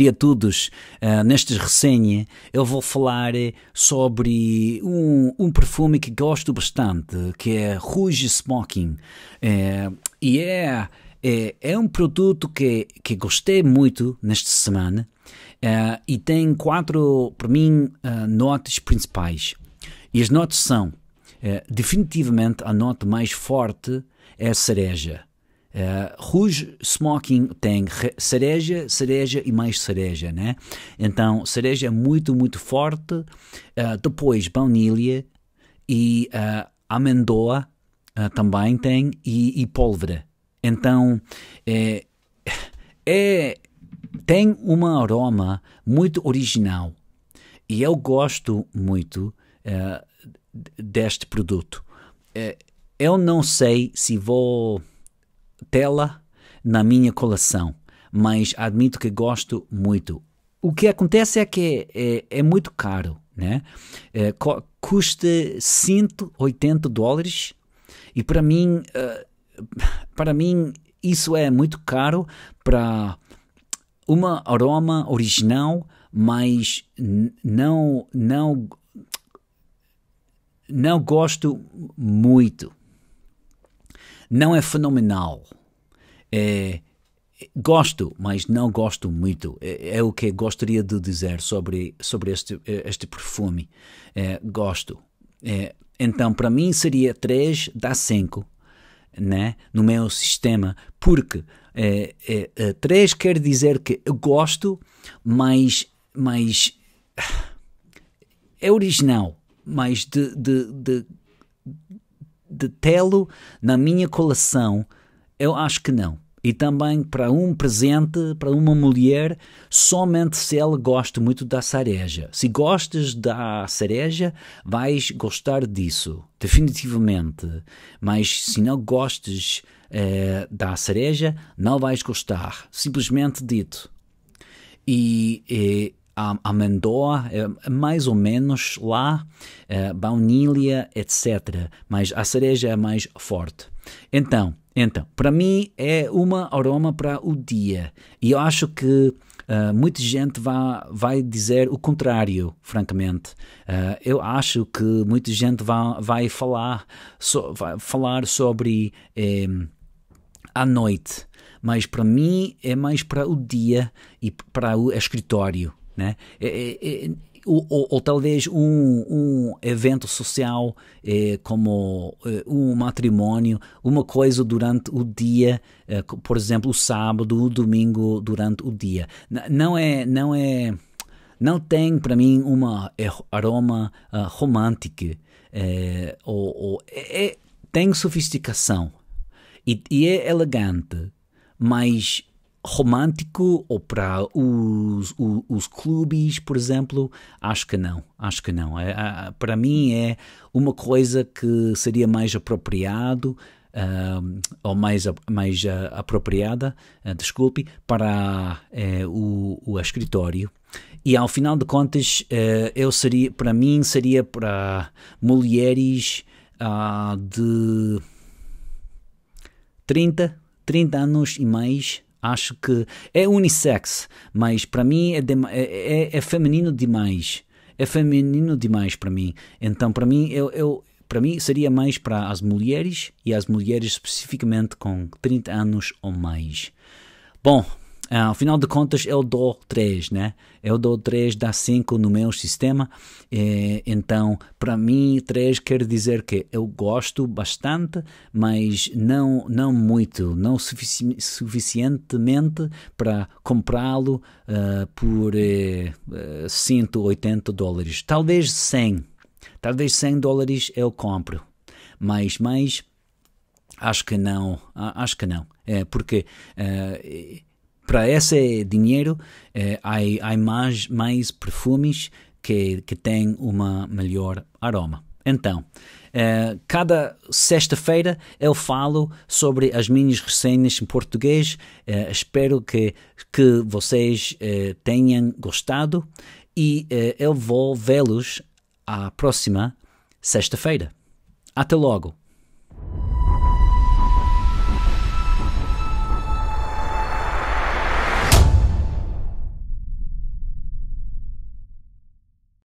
dia a todos. Uh, eh, nesta resenha eu vou falar eh, sobre um, um, perfume que gosto bastante, que é Rouge Smoking. É, e é, é, é, um produto que, que gostei muito nesta semana é, e tem quatro, para mim, uh, notas principais. E as notas são, definitivamente, a nota mais forte é a cereja. Uh, Rouge Smoking tem cereja, cereja e mais cereja, né? Então, cereja é muito, muito forte. Uh, depois, baunilha e uh, amendoa uh, também tem e, e pólvora. Então, é, é, tem um aroma muito original e eu gosto muito deste produto. eu não sei se vou tela na minha colação, mas admito que gosto muito. O que acontece é que é, é muito caro, né? É, custa 180 dólares e para mim, eh, para mim isso é muito caro para uma aroma original, mas não não não gosto muito. Não é fenomenal. É, gosto, mas não gosto muito. É, é, o que gostaria de dizer sobre, sobre este, eh, este perfume. É, gosto. É, então, para mim, seria 3 da 5 né, no meu sistema, porque 3 é, é, quer dizer que eu gosto, mas, mas é original, mas de, de, de de tê-lo na minha colação? Eu acho que não. E também para um presente, para uma mulher, somente se ela gosta muito da cereja. Se gostas da cereja, vais gostar disso, definitivamente. Mas se não gostas eh, da cereja, não vais gostar. Simplesmente dito. E, e eh, a amendoa é, é mais ou menos lá, é, baunilha, etc. Mas a cereja é mais forte. Então, então, para mim é uma aroma para o dia. E eu acho que Uh, muita gente vai, vai dizer o contrário, francamente. Uh, eu acho que muita gente vai, vai, falar, so, vai falar sobre eh, a noite, mas para mim é mais para o dia e para o escritório né? É, é, ou, é, ou, ou, talvez um, um evento social eh, como eh, um matrimônio, uma coisa durante o dia, eh, por exemplo, o sábado, o domingo durante o dia. N não é, não é, não tem para mim uma aroma uh, ah, romântica ou, ou é, tem sofisticação e, e é elegante, mas romântico ou para os, os, os, clubes, por exemplo, acho que não, acho que não. É, é, para mim é uma coisa que seria mais apropriado uh, ou mais, mais uh, apropriada, uh, desculpe, para eh, o, o escritório. E ao final de contas, eh, eu seria, para mim seria para mulheres ah, de 30, 30 anos e mais Acho que é unissex, mas para mim é, de, é, é, é, feminino demais. É feminino demais para mim. Então, para mim, eu, eu para mim seria mais para as mulheres e as mulheres especificamente com 30 anos ou mais. Bom, ah, ao de contas, eu dou 3, né? Eu dou 3, dá 5 no meu sistema. E, eh, então, para mim, 3 quer dizer que eu gosto bastante, mas não, não muito, não sufici suficientemente para comprá-lo uh, por uh, eh, 180 eh, dólares. Talvez 100. Talvez 100 dólares eu compro. Mas, mas acho que não. Acho que não. É, porque... Uh, para esse dinheiro eh, há, há mais, mais perfumes que, que têm uma melhor aroma. Então, eh, cada sexta-feira eu falo sobre as minhas resenhas em português. Eh, espero que, que vocês eh, tenham gostado e eh, eu vou vê-los à próxima sexta-feira. Até logo!